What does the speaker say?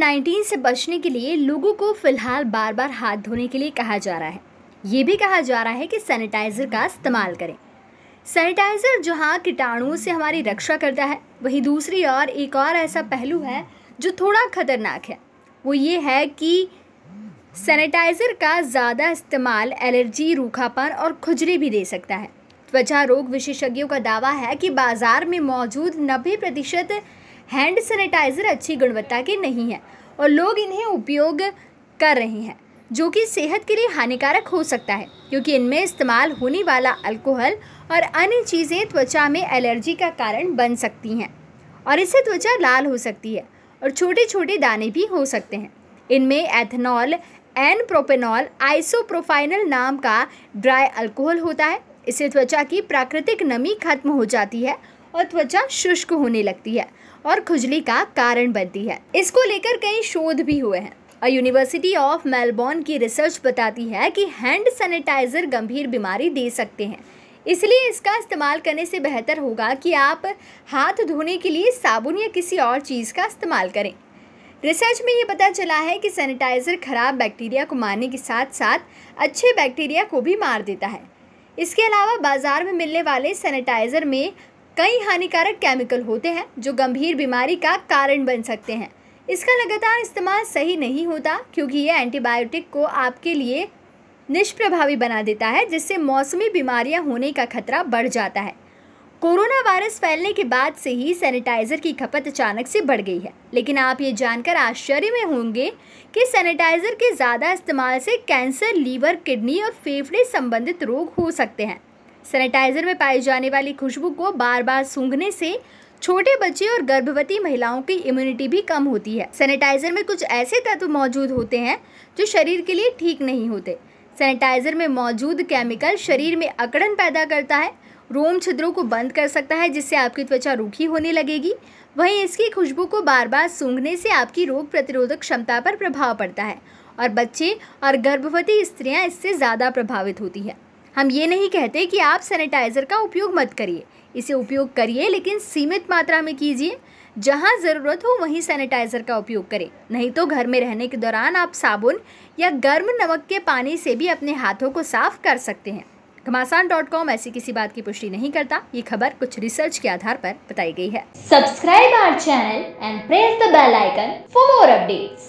nineteen से बचने के लिए लोगों को फिलहाल बार बार हाथ धोने के लिए कहा जा रहा है ये भी कहा जा रहा है कि सैनिटाइज़र का इस्तेमाल करें सैनिटाइज़र जहाँ कीटाणुओं से हमारी रक्षा करता है वहीं दूसरी और एक और ऐसा पहलू है जो थोड़ा ख़तरनाक है वो ये है कि सैनिटाइज़र का ज़्यादा इस्तेमाल एलर्जी रूखापन और खुजली भी दे सकता है त्वचा रोग विशेषज्ञों का दावा है कि बाज़ार में मौजूद नब्बे प्रतिशत हैंड सैनिटाइज़र अच्छी गुणवत्ता के नहीं हैं और लोग इन्हें उपयोग कर रहे हैं जो कि सेहत के लिए हानिकारक हो सकता है क्योंकि इनमें इस्तेमाल होने वाला अल्कोहल और अन्य चीज़ें त्वचा में एलर्जी का कारण बन सकती हैं और इससे त्वचा लाल हो सकती है और छोटे छोटे दाने भी हो सकते हैं इनमें एथेनॉल एन प्रोपेनॉल आइसोप्रोफाइनल नाम का ड्राई अल्कोहल होता है इससे त्वचा की प्राकृतिक नमी खत्म हो जाती है और त्वचा शुष्क होने लगती है और खुजली का कारण बनती है इसको लेकर कई शोध भी हुए हैं और यूनिवर्सिटी ऑफ मेलबोर्न की रिसर्च बताती है कि हैंड सैनिटाइज़र गंभीर बीमारी दे सकते हैं इसलिए इसका इस्तेमाल करने से बेहतर होगा कि आप हाथ धोने के लिए साबुन या किसी और चीज़ का इस्तेमाल करें रिसर्च में ये पता चला है कि सैनिटाइज़र खराब बैक्टीरिया को मारने के साथ साथ अच्छे बैक्टीरिया को भी मार देता है इसके अलावा बाज़ार में मिलने वाले सैनिटाइज़र में कई हानिकारक केमिकल होते हैं जो गंभीर बीमारी का कारण बन सकते हैं इसका लगातार इस्तेमाल सही नहीं होता क्योंकि ये एंटीबायोटिक को आपके लिए निष्प्रभावी बना देता है जिससे मौसमी बीमारियां होने का खतरा बढ़ जाता है कोरोना वायरस फैलने के बाद से ही सैनिटाइज़र की खपत अचानक से बढ़ गई है लेकिन आप ये जानकर आश्चर्य में होंगे कि सैनिटाइज़र के ज़्यादा इस्तेमाल से कैंसर लीवर किडनी और फेफड़े संबंधित रोग हो सकते हैं सैनिटाइजर में पाई जाने वाली खुशबू को बार बार सूंघने से छोटे बच्चे और गर्भवती महिलाओं की इम्यूनिटी भी कम होती है सैनिटाइजर में कुछ ऐसे तत्व मौजूद होते हैं जो शरीर के लिए ठीक नहीं होते सैनिटाइजर में मौजूद केमिकल शरीर में अकड़न पैदा करता है रोम छिद्रों को बंद कर सकता है जिससे आपकी त्वचा रूखी होने लगेगी वहीं इसकी खुशबू को बार बार सूंघने से आपकी रोग प्रतिरोधक क्षमता पर प्रभाव पड़ता है और बच्चे और गर्भवती स्त्रियां इससे ज़्यादा प्रभावित होती हैं हम ये नहीं कहते कि आप सैनिटाइज़र का उपयोग मत करिए इसे उपयोग करिए लेकिन सीमित मात्रा में कीजिए जहाँ ज़रूरत हो वहीं सैनिटाइज़र का उपयोग करें नहीं तो घर में रहने के दौरान आप साबुन या गर्म नमक के पानी से भी अपने हाथों को साफ कर सकते हैं घमासान डॉट कॉम ऐसी किसी बात की पुष्टि नहीं करता ये खबर कुछ रिसर्च के आधार पर बताई गई है subscribe our channel and press the bell icon for more updates